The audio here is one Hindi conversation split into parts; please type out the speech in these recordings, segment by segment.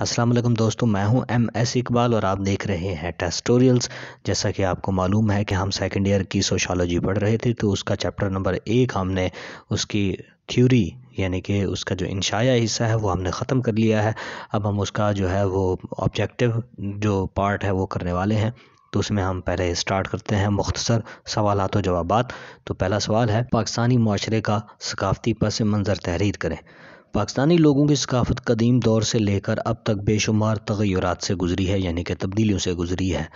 असलम दोस्तों मैं हूं एम एस इकबाल और आप देख रहे हैं टेस्टोरियल्स जैसा कि आपको मालूम है कि हम सेकेंड ईयर की सोशियोलॉजी पढ़ रहे थे तो उसका चैप्टर नंबर एक हमने उसकी थ्योरी यानी कि उसका जो इंशाया हिस्सा है वो हमने ख़त्म कर लिया है अब हम उसका जो है वो ऑब्जेक्टिव जो पार्ट है वो करने वाले हैं तो उसमें हम पहले स्टार्ट करते हैं मुख्तसर सवाल व जवाब तो पहला सवाल है पाकिस्तानी माशरे का सकाफती पस मंज़र तहरीर करें पाकिस्तानी लोगों की सकाफत कदीम दौर से लेकर अब तक बेशुमार तगैरत से गुजरी है यानी कि तब्दीलियों से गुजरी है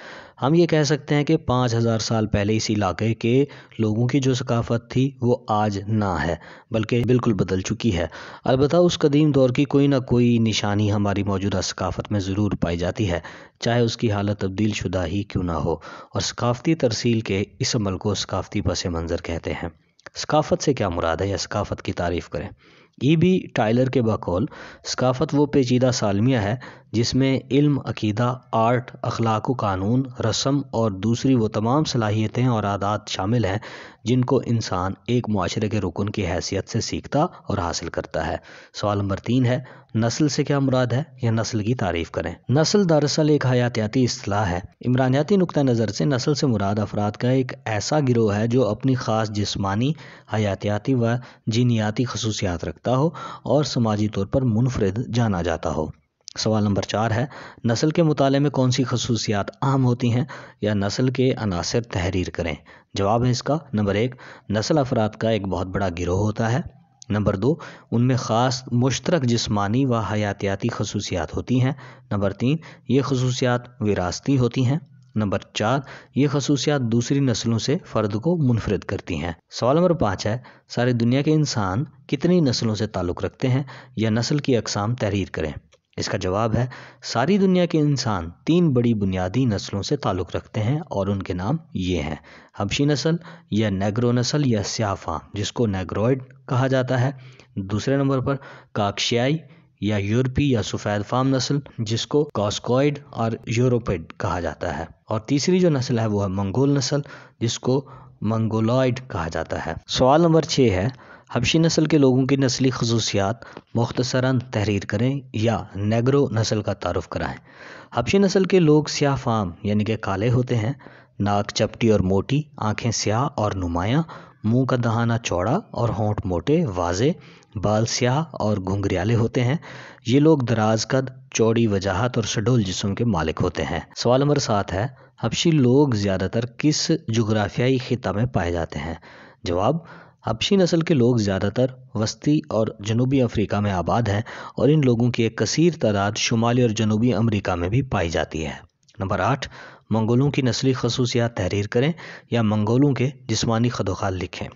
हम ये कह सकते हैं कि पाँच हज़ार साल पहले इस इलाके के लोगों की जो सकाफत थी वो आज ना है बल्कि बिल्कुल बदल चुकी है अलबत् उस कदीम दौर की कोई ना कोई निशानी हमारी मौजूदा सकाफत में ज़रूर पाई जाती है चाहे उसकी हालत तब्दील शुदा ही क्यों ना हो और सकाफती तरसील के इस अमल को सकाफती पस मंज़र कहते हैं सकाफत से क्या मुराद है या सकाफत की तारीफ़ करें ई बी टाइलर के बकौल सकाफ़त वो पेचीदा सालमिया है जिसमें इल्म अकीदा आर्ट अखलाक कानून रस्म और दूसरी वो तमाम सलाहियतें और आदात शामिल हैं जिनको इंसान एक माशरे के रुकन की हैसियत से सीखता और हासिल करता है सवाल नंबर तीन है नस्ल से क्या मुराद है या नस्ल की तारीफ करें नस्ल दरअसल एक हयातियाती असलाह है इमरानियाती नुक़ नज़र से नस्ल से मुराद अफराद का एक ऐसा गिरोह है जो अपनी ख़ास जिसमानी हयातियाती व जीनियाती खसूसियात रखता हो और समाजी तौर पर मुनफरद जाना जाता हो सवाल नंबर चार है नस्ल के मुताले में कौन सी खसूसियात अहम होती हैं या नस्ल के अनासर तहरीर करें जवाब है इसका नंबर एक नस्ल अफराद का एक बहुत बड़ा गिरोह होता है नंबर दो उनमें ख़ास मुश्तरक जिस्मानी व हयातियाती खसूसियात होती हैं नंबर तीन ये खसूसियात विरासती होती हैं नंबर चार ये खसूसियात दूसरी नस्लों से फ़र्द को मुनफरद करती हैं सवाल नंबर पाँच है सारी दुनिया के इंसान कितनी नस्लों से ताल्लुक़ रखते हैं या नस्ल की अकसाम तहरीर करें इसका जवाब है सारी दुनिया के इंसान तीन बड़ी बुनियादी नस्लों से ताल्लुक़ रखते हैं और उनके नाम ये हैं हबशी नस्ल या नेग्रो नस्ल या स्याफा जिसको नेग्रोइड कहा जाता है दूसरे नंबर पर काक्शियाई या यूरोपी या सफ़ेद फाम नस्ल जिसको कॉस्कोइड और यूरोपिड कहा जाता है और तीसरी जो नस्ल है वो है मंगोल नस्ल जिसको मंगोलॉइड कहा जाता है सवाल नंबर छः है हबशी नस्ल के लोगों की नस्ली खसूसियात मख्तसरा तहरीर करें या नेगरो नस्ल का तारफ़ कराएँ हबशी नस्ल के लोग स्याह फाम यानी कि काले होते हैं नाक चपटी और मोटी आँखें स्याह और नुमायाँ मुँह का दहाना चौड़ा और होंठ मोटे वाजे बाल स्याह और घुंघरियाले होते हैं ये लोग दराज कद चौड़ी वजाहत और शडोल जिसम के मालिक होते हैं सवाल नंबर सात है हबशी लोग ज़्यादातर किस जगराफियाई ख़िता में पाए जाते हैं जवाब अपशी नस्ल के लोग ज़्यादातर वस्ती और जनूबी अफ्रीका में आबाद हैं और इन लोगों की एक कसर तादाद शुमाली और जनूबी अमरीका में भी पाई जाती है नंबर आठ मंगोलों की नस्ली खसूसियात तहरीर करें या मंगोलों के जिसमानी खदोखाल लिखें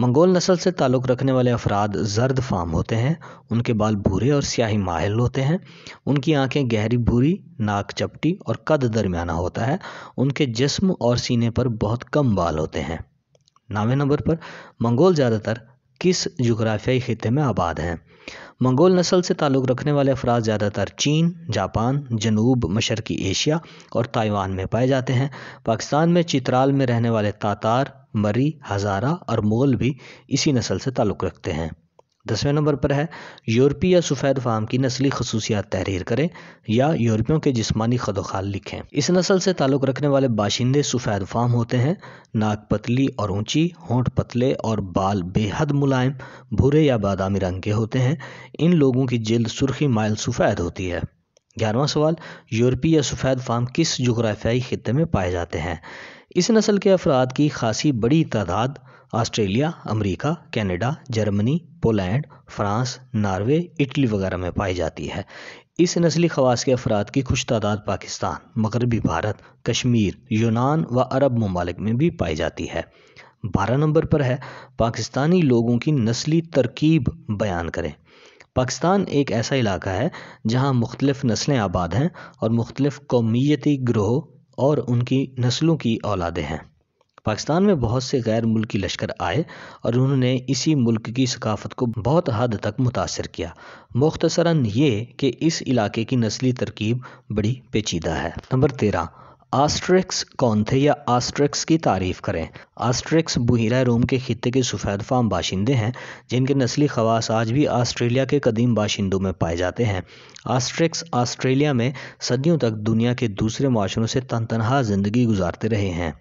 मंगोल नस्ल से ताल्लुक़ रखने वाले अफराद जर्द फाम होते हैं उनके बाल भूरे और स्याही माहल होते हैं उनकी आंखें गहरी भूरी नाक चपटी और कद दरमियाना होता है उनके जिस्म और सीने पर बहुत कम बाल होते हैं नावे नंबर पर मंगोल ज़्यादातर किस जुग्राफियाई खत्े में आबाद हैं मंगोल नस्ल से ताल्लुक़ रखने वाले अफराद ज़्यादातर चीन जापान जनूब मशरकी एशिया और ताइवान में पाए जाते हैं पाकिस्तान में चित्राल में रहने वाले तातार मरी हज़ारा और मोल भी इसी नस्ल से ताल्लुक़ रखते हैं दसवें नंबर पर है यूरोपीय सफ़ेद फार्म की नस्ली खसूसियात तहरीर करें या यूरोपियों के जिस्मानी खदोखाल लिखें इस नस्ल से ताल्लुक़ रखने वाले बाशिंदे सफ़ेद फार्म होते हैं नाक पतली और ऊंची होंठ पतले और बाल बेहद मुलायम भूरे या बादामी रंग के होते हैं इन लोगों की जल्द सुर्खी माइल सफ़ेद होती है ग्यारहवा सवाल यूरोपीय सफ़ेद फार्म किस जुग्राफियाई खत्े में पाए जाते हैं इस नस्ल के अफराद की खासी बड़ी तादाद Australia America, Canada, Germany Poland France Norway Italy वगैरह में पाई जाती है इस नस्ली खवास के अफराद की खुश तादाद पाकिस्तान मगरबी भारत कश्मीर यूनान व अरब ममालिक में भी पाई जाती है बारह नंबर पर है पाकिस्तानी लोगों की नस्ली तरकीब बयान करें पाकिस्तान एक ऐसा इलाका है जहाँ मुख्तलिफ नस्लें आबाद हैं और मुख्तलिफ कौमीती ग्रोह और उनकी नस्लों की औलादें हैं पाकिस्तान में बहुत से गैर मुल्की लश्कर आए और उन्होंने इसी मुल्क की सकाफ़त को बहुत हद तक मुतासर किया मुख्तसरा ये कि इस इलाके की नस्ली तरकीब बड़ी पेचीदा है नंबर तेरह आस्ट्रिक्स कौन थे या आस्ट्रिक्स की तारीफ़ करें आस्ट्रिक्स बहिरा रोम के खत्े के सफ़ेद फाम बाशिंदे हैं जिनके नस्ली खवास आज भी आस्ट्रेलिया के कदीम बाशिंदों में पाए जाते हैं आस्ट्रिक्स आस्ट्रेलिया में सदियों तक दुनिया के दूसरे माशरों से तन तनहा ज़िंदगी गुजारते रहे हैं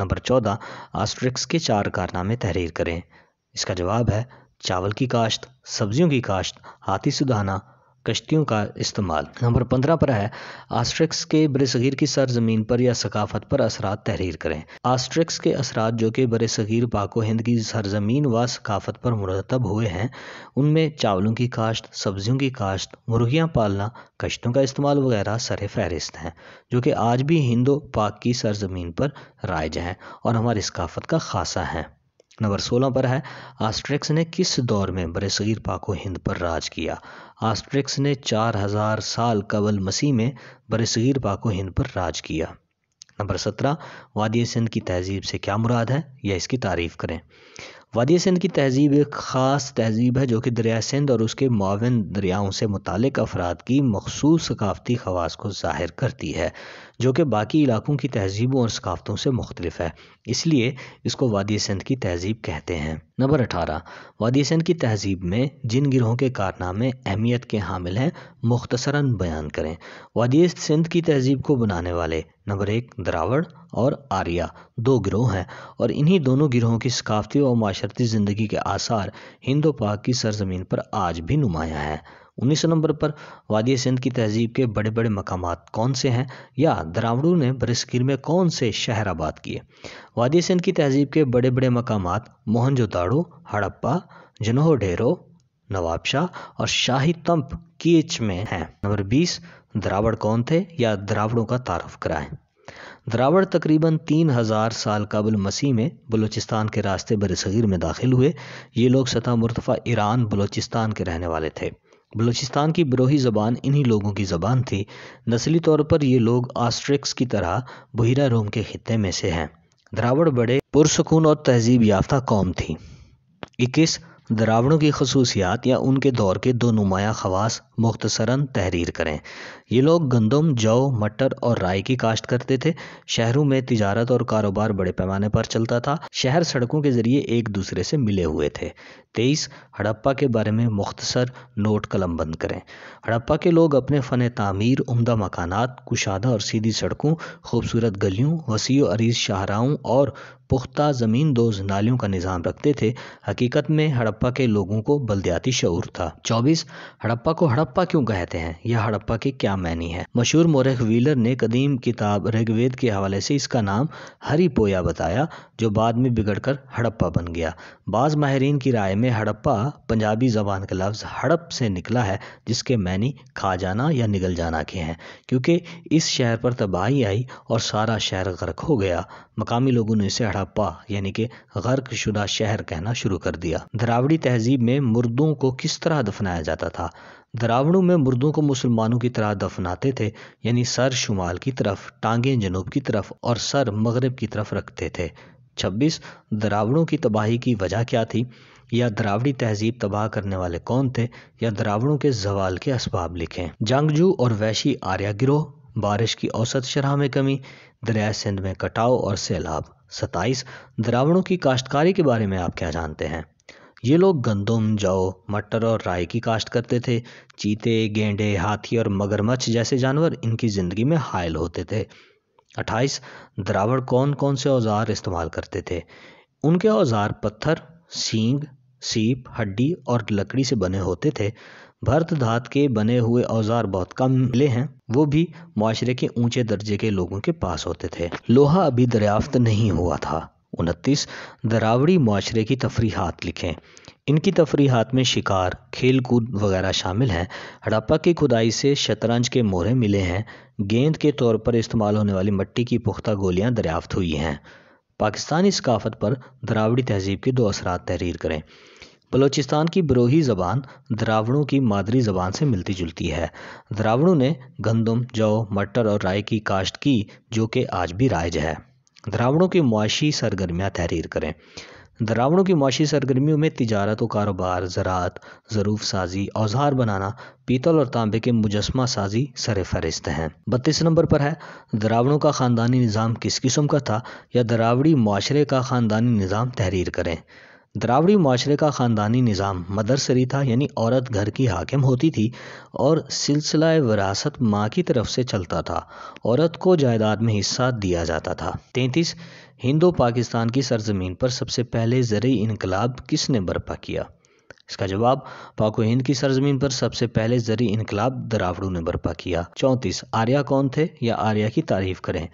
नंबर चौदह आस्ट्रिक्स के चार कारनामे तहरीर करें इसका जवाब है चावल की काश्त सब्जियों की काश्त हाथी सुधाना कश्तियों का इस्तेमाल नंबर पंद्रह पर है आस्ट्रिक्स के बरसगीर की सरजमीन पर या सकाफत पर असरा तहरीर करें आस्ट्रिक्स के असरा जो कि बरसगीर पाको हिंद की सरजमीन व सकाफत पर मुरतब हुए हैं उनमें चावलों की काश्त सब्जियों की काश्त मुर्गियाँ पालना कश्तों का इस्तेमाल वगैरह सर फहरिस्त हैं जो कि आज भी हिंदो पाक की सरजमीन पर राइज हैं और हमारी सकाफत का खासा है नंबर सोलह पर है आस्ट्रिक्स ने किस दौर में बरसीर पाको हिंद पर राज किया आस्ट्रिक्स ने चार हज़ार साल कबल मसीह में बरसीर पाको हिंद पर राज किया नंबर सत्रह वादी सिंध की तहजीब से क्या मुराद है यह इसकी तारीफ़ करें वादी सिंध की तहजीब एक ख़ास तहजीब है जो कि दरिया सिंध और उसके मावन दरियाओं से मुतक अफराद की मखसूस सकाफ़ती खवास को ज़ाहिर करती है जो कि बाकी इलाकों की तहजीबों और सकाफ़तों से मुख्तलिफ है इसलिए इसको वादी सिंध की तहजीब कहते हैं नंबर अठारह वादी सिंध की तहजीब में जिन गिरोहों के कारनामे अहमियत के हामिल हैं मुख्तसरा बयान करें वादी सिंध की तहजीब को बनाने वाले नंबर एक द्रावड़ और आर्या दो गिरोह हैं और इन्हीं दोनों गिरोहों की सकाफ़ती और बशर्ती ज़िंदगी के आसार हिंदो पाक की सरजमीन पर आज भी नुमाया है उन्नीस नंबर पर वादिया सिंध की तहजीब के बड़े बड़े मकाम कौन से हैं या द्रावड़ों ने बरसकीर में कौन से शहर आबाद किए वादी सिंध की तहजीब के बड़े बड़े मकाम मोहनजोदाड़ो हड़प्पा जनोह ढेरो नवाबशाह और शाही तंप कीच में हैं नंबर बीस द्रावड़ कौन थे या द्रावड़ों का तारफ कराएं द्रावड़ तकरीबन तीन हज़ार साल कबल मसीह में बलूचिस्तान के रास्ते बरसीर में दाखिल हुए ये लोग सतह मरतफ़ा ईरान बलूचिस्तान के रहने वाले थे बलूचिस्तान की बरोही ज़बान इन्हीं लोगों की ज़बान थी नस्ली तौर पर ये लोग आस्ट्रिक्स की तरह बहिरा रोम के खत्े में से हैं द्रावड़ बड़े पुरसकून और तहजीब याफ्ता कौम थी इक्कीस द्रावड़ों की खसूसियात या उनके दौर के दो नुमाया खवास मुख्तसरा तहरीर करें ये लोग गंदम जौ मटर और राय की काश्त करते थे शहरों में तिजारत और कारोबार बड़े पैमाने पर चलता था शहर सड़कों के ज़रिए एक दूसरे से मिले हुए थे तेईस हड़प्पा के बारे में मुख्तसर नोट कलम बंद करें हड़प्पा के लोग अपने फ़न तमीर उमदा मकान कुशादा और सीधी सड़कों खूबसूरत गलियों वसी अरीज शाहराओं और पुख्ता ज़मीन दोज नालियों का निज़ाम रखते थे हकीकत में हड़प्पा के लोगों को बल्दियाती शूर था चौबीस हड़प्पा को हड़प्पा क्यों कहते हैं यह हड़प्पा के क्या क्या मैनी है मशहूर मोरख व्हीलर ने कदीम किताब ऋग्वेद के हवाले से इसका नाम हरी पोया बताया जो बाद में बिगड़ कर हड़प्पा बन गया बाज़ माहरीन की राय में हड़प्पा पंजाबी ज़बान का लफ्ज़ हड़प से निकला है जिसके मैनी खा जाना या निगल जाना के हैं क्योंकि इस शहर पर तबाही आई और सारा शहर गर्क हो गया मकामी लोगों ने इसे हड़प्पा यानी कि गर्क शुदा शहर कहना शुरू कर दिया द्राविड़ी तहजीब में मुर्दों को किस तरह दफनाया जाता था द्रावणों में मुर्दों को मुसलमानों की तरह दफनाते थे यानी सर शुमाल की तरफ टांगें जनूब की तरफ और सर मगरब की तरफ रखते थे छब्बीस द्रावणों की तबाही की वजह क्या थी या द्रावड़ी तहजीब तबाह करने वाले कौन थे या द्रावणों के जवाल के इसबाब लिखें जंगजू और वैशी आर्या गिरोह बारिश की औसत शराह में कमी दरिया सिंध में कटाव और सैलाब सताइस द्रावणों की काश्तकारी के बारे में आप क्या जानते हैं ये लोग गंदम जौ मटर और राय की काश्त करते थे चीते गेंडे हाथी और मगरमच्छ जैसे जानवर इनकी ज़िंदगी में हायल होते थे अट्ठाईस द्रावड़ कौन कौन से औजार इस्तेमाल करते थे उनके औजार पत्थर सींग सीप हड्डी और लकड़ी से बने होते थे भरत धात के बने हुए औजार बहुत कम मिले हैं वो भी माशरे के ऊंचे दर्जे के लोगों के पास होते थे लोहा अभी दरियाफ्त नहीं हुआ था उनतीस दरावड़ी माशरे की तफरीहत लिखें इनकी तफरीहत में शिकार खेल कूद वगैरह शामिल हैं हड़प्पा की खुदाई से शतरंज के मोहरे मिले हैं गेंद के तौर पर इस्तेमाल होने वाली मिट्टी की पुख्ता गोलियाँ दरियाफ्त हुई हैं पाकिस्तानी सकाफत पर दरावड़ी तहजीब के दो असरा तहरीर करें बलोचिस्तान की बरोही ज़बान द्रावणों की मादरी ज़बान से मिलती जुलती है द्रावणों ने गंदम जौ मटर और राय की काश्त की जो कि आज भी राइज है द्रावणों की मुआशी सरगर्मियाँ तहरीर करें द्रावणों की मुआशी सरगर्मियों में तजारत व कारोबार ज़रात ज़रूफ साजी औजार बनाना पीतल और तांबे के मुजस्मा साजी सर फहरिस्त हैं बत्तीस नंबर पर है द्रावणों का ख़ानदानी निज़ाम किस किस्म का था या द्रावड़ी माशरे का ख़ानदानी निज़ाम तहरीर करें द्रावड़ी माशरे का ख़ानदानी निज़ाम मदरसरी था यानी औरत घर की हाकिम होती थी और सिलसिला विरासत माँ की तरफ से चलता था औरत को जायदाद में हिस्सा दिया जाता था तैंतीस हिंदो पाकिस्तान की सरजमीन पर सबसे पहले ज़रूरी इनकलाब किसने बर्पा किया इसका जवाब पाको हिंद की सरजमीन पर सबसे पहले जरी इनकलाब दरावड़ू ने बर्पा किया चौंतीस आर्या कौन थे या आर्या की तारीफ करें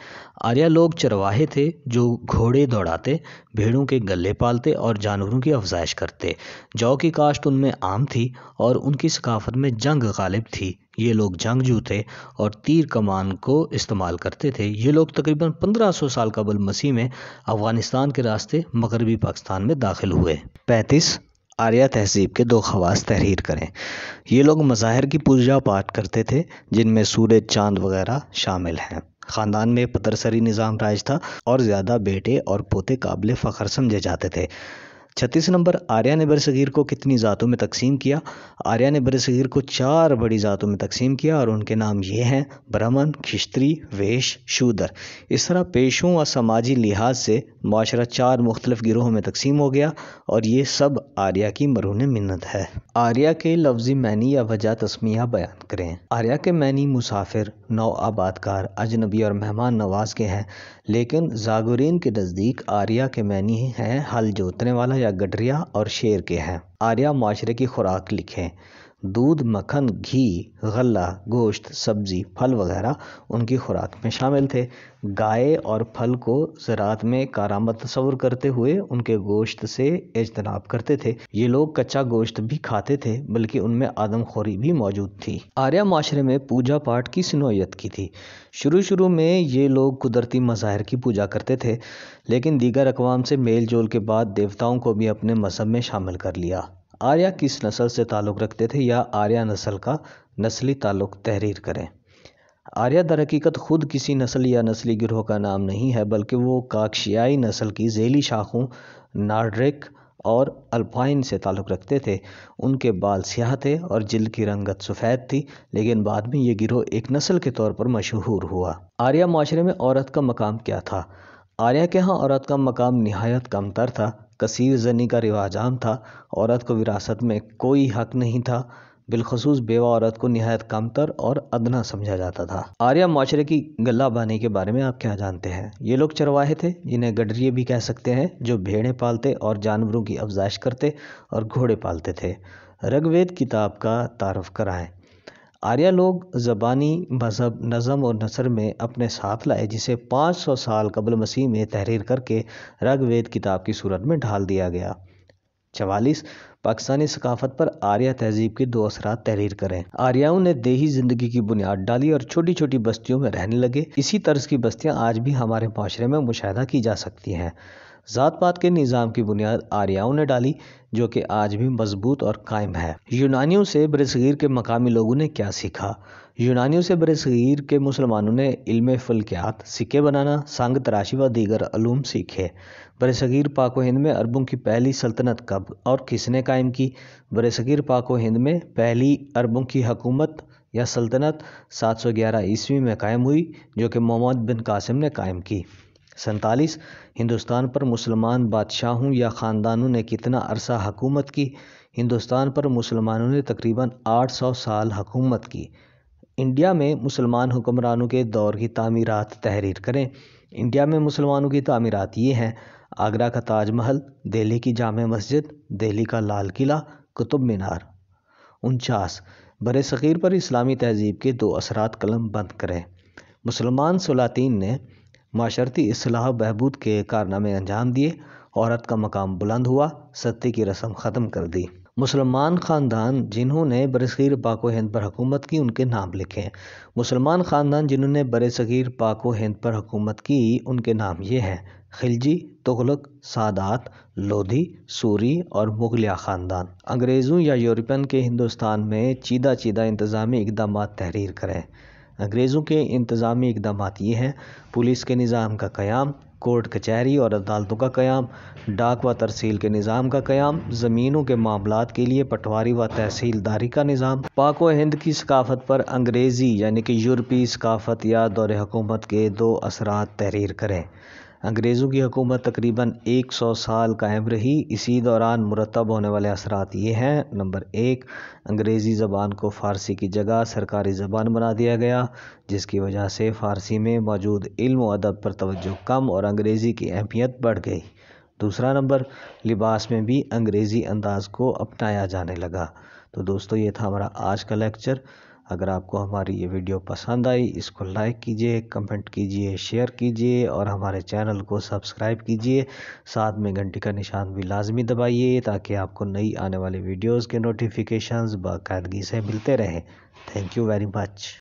आर्या लोग चरवाहे थे जो घोड़े दौड़ाते भेड़ों के गले पालते और जानवरों की अफजाइश करते जौ की काश्त उनमें आम थी और उनकी सकाफत में जंग गालिब थी ये लोग जंगजू थे और तीर कमान को इस्तेमाल करते थे ये लोग तकरीबन 1500 साल कबल मसीह में अफ़गानिस्तान के रास्ते मगरबी पाकिस्तान में दाखिल हुए पैंतीस आर्या तहजीब के दो खवास तहरीर करें ये लोग मज़ाहिर की पूजा पाठ करते थे जिनमें सूरज चांद वगैरह शामिल हैं ख़ानदान में पतरसरी निज़ाम राज था और ज़्यादा बेटे और पोते काबिल फ़खर समझे जाते थे छत्तीस नंबर आर्या ने बरसगीर को कितनी ज़ातों में तकसीम किया आर्या ने बरसगीर को चार बड़ी ज़ातों में तकसीम किया और उनके नाम ये हैं ब्राह्मण खिश्त्री वेश शूदर इस तरह पेशों और समाजी लिहाज से माशरा चार मुख्तलिफ गिरोहों में तकसीम हो गया और ये सब आर्या की मरून मिन्नत है आर्या के लफ्ज़ी मैनी या वजह तस्मिया बयान करें आर्या के मैनी मुसाफिर नौ आबादकार अजनबी और मेहमान नवाज के हैं लेकिन जागोरीन के नज़दीक आर्या के मैनी हैं हल जोतने वाला या गठरिया और शेर के हैं आर्या माशरे की खुराक लिखें दूध मक्खन घी गल्ला गोश्त सब्ज़ी फल वगैरह उनकी खुराक में शामिल थे गाय और फल को ज़रात में कारामद तस्वर करते हुए उनके गोश्त से इजतनाब करते थे ये लोग कच्चा गोश्त भी खाते थे बल्कि उनमें आदमखोरी भी मौजूद थी आर्या माशरे में पूजा पाठ की सिनोयत की थी शुरू शुरू में ये लोग कुदरती मज़ाहिर की पूजा करते थे लेकिन दीगर अकवाम से मेल जोल के बाद देवताओं को भी अपने मज़हब में शामिल कर लिया आर्या किस नस्ल से ताल्लुक़ रखते थे या आर्या नस्ल का नस्ली ताल्लुक़ तहरीर करें आर्या दरहकीकत खुद किसी नस्ल या नस्ली गिरोह का नाम नहीं है बल्कि वो काकशियाई नस्ल की जेली शाखों नार्ड्रिक और अल्पाइन से ताल्लुक़ रखते थे उनके बाल स्याह थे और जिल की रंगत सफ़ेद थी लेकिन बाद में ये गिरोह एक नस्ल के तौर पर मशहूर हुआ आर्या माशरे में औरत का मकाम क्या था आर्या के यहाँ औरत का मकाम नहायत कमतर था कसीर जनी का रिवाज आम था औरत को विरासत में कोई हक नहीं था बिलखसूस बेवा औरत को नहायत कमतर और अदना समझा जाता था आर्या माशरे की गला बानी के बारे में आप क्या जानते हैं ये लोग चरवाहे थे जिन्हें गडरिए भी कह सकते हैं जो भेड़ें पालते और जानवरों की अफजाइश करते और घोड़े पालते थे रगवेद किताब का तारफ़ कराएं आर्य लोग ज़बानी मज़हब नज़म और नसर में अपने साथ लाए जिसे 500 साल कबल मसीह में तहरीर करके रगवेद किताब की सूरत में ढाल दिया गया चवालीस पाकिस्तानी सकाफत पर आर्या तहजीब के दो असरा तहरीर करें आर्याओं ने देही जिंदगी की बुनियाद डाली और छोटी छोटी बस्तियों में रहने लगे इसी तर्ज की बस्तियां आज भी हमारे माशरे में मुशाह की जा सकती हैं जात पात के निज़ाम की बुनियाद आर्याओं ने डाली जो कि आज भी मजबूत और कायम है यूनानियों से बरसगीर के मकामी लोगों ने क्या सीखा यूनानियों से बरसगीर के मुसलमानों ने इल्म फलकियात सिक्के बनाना संग तराशी व दीगर आलूम सीखे बरसगीर पाक हिंद में अरबों की पहली सल्तनत कब और किसने कायम की बरसगीर पाक हिंद में पहली अरबों की हकूमत या सल्तनत 711 ईस्वी में कायम हुई जो कि मोहम्मद बिन कासिम ने कायम की सैतालीस हिंदुस्तान पर मुसलमान बादशाहों या ख़ानदानों ने कितना अरसा हकूमत की हिंदुस्तान पर मुसलमानों ने तकरीबन 800 साल हकूमत की इंडिया में मुसलमान हुक्मरानों के दौर की तमीरत तहरीर करें इंडिया में मुसलमानों की तमीरत ये हैं आगरा का ताजमहल दिल्ली की जाम मस्जिद दिल्ली का लाल किला कुतुब मीनार उनचास बर सग़ीर पर इस्लामी तहजीब के दो असरात कलम बंद करें मुसलमान सलातीन ने माशर्ती असलाह बहबूद के कारनामे अंजाम दिए औरत का मकाम बुलंद हुआ सत्ती की रस्म ख़त्म कर दी मुसलमान ख़ानदान जिन्होंने बरसीर पाको हिंद पर हुकूमत की उनके नाम लिखे मुसलमान ख़ानदान जिन्होंने बरसीर पाको हिंद पर हुकूमत की उनके नाम ये हैं खिलजी तुगलक सादात लोधी सूरी और मुगलिया ख़ानदान अंग्रेज़ों या यूरोपियन के हिंदुस्तान में चीदा चीदा इंतज़ामी इकदाम तहरीर करें अंग्रेज़ों के इंतज़ामी इकदाम ये हैं पुलिस के निज़ाम का क़्याम कोर्ट कचहरी और अदालतों का क़्याम डाक व तरसील के निज़ाम का क़्याम ज़मीनों के मामलों के लिए पटवारी व तहसीलदारी का निज़ाम पाक व हिंद की सकाफ़त पर अंग्रेज़ी यानी कि यूरोपी सकाफ़त या दौर हकूमत के दो असरा तहरीर करें अंग्रेज़ों की हुकूमत तकरीबन 100 साल कायम रही इसी दौरान मुरतब होने वाले असरात ये हैं नंबर एक अंग्रेज़ी ज़बान को फ़ारसी की जगह सरकारी ज़बान बना दिया गया जिसकी वजह से फ़ारसी में मौजूद इल्म अदब पर तवज्जो कम और अंग्रेज़ी की अहमियत बढ़ गई दूसरा नंबर लिबास में भी अंग्रेज़ी अंदाज को अपनाया जाने लगा तो दोस्तों ये था हमारा आज का लेक्चर अगर आपको हमारी ये वीडियो पसंद आई इसको लाइक कीजिए कमेंट कीजिए शेयर कीजिए और हमारे चैनल को सब्सक्राइब कीजिए साथ में घंटी का निशान भी लाजमी दबाइए ताकि आपको नई आने वाली वीडियोज़ के नोटिफिकेशन बाकायदगी से मिलते रहें थैंक यू वेरी मच